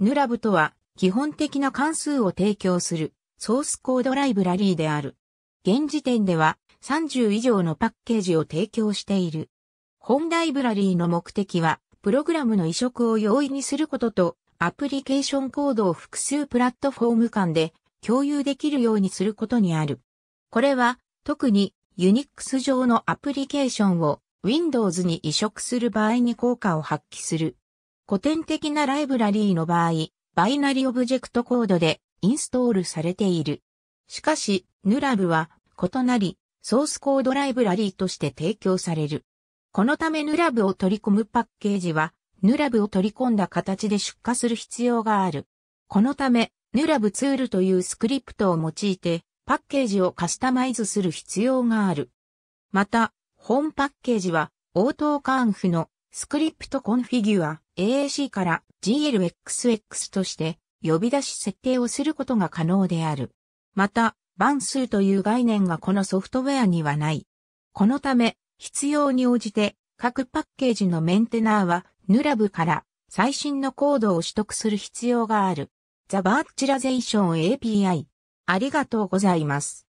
ヌラブとは、基本的な関数を提供するソースコードライブラリーである。現時点では30以上のパッケージを提供している。本ライブラリーの目的は、プログラムの移植を容易にすることと、アプリケーションコードを複数プラットフォーム間で共有できるようにすることにある。これは、特に Unix 上のアプリケーションを Windows に移植する場合に効果を発揮する。古典的なライブラリーの場合、バイナリオブジェクトコードでインストールされている。しかし、ヌラブは異なり、ソースコードライブラリーとして提供される。このためヌラブを取り込むパッケージは、ヌラブを取り込んだ形で出荷する必要がある。このため、ヌラブツールというスクリプトを用いて、パッケージをカスタマイズする必要がある。また、本パッケージは、オートーカンフのスクリプトコンフィギュア、AAC から GLXX として呼び出し設定をすることが可能である。また、番数という概念がこのソフトウェアにはない。このため、必要に応じて各パッケージのメンテナーは n u ブ a b から最新のコードを取得する必要がある。ザバーチ i ラゼーション API。ありがとうございます。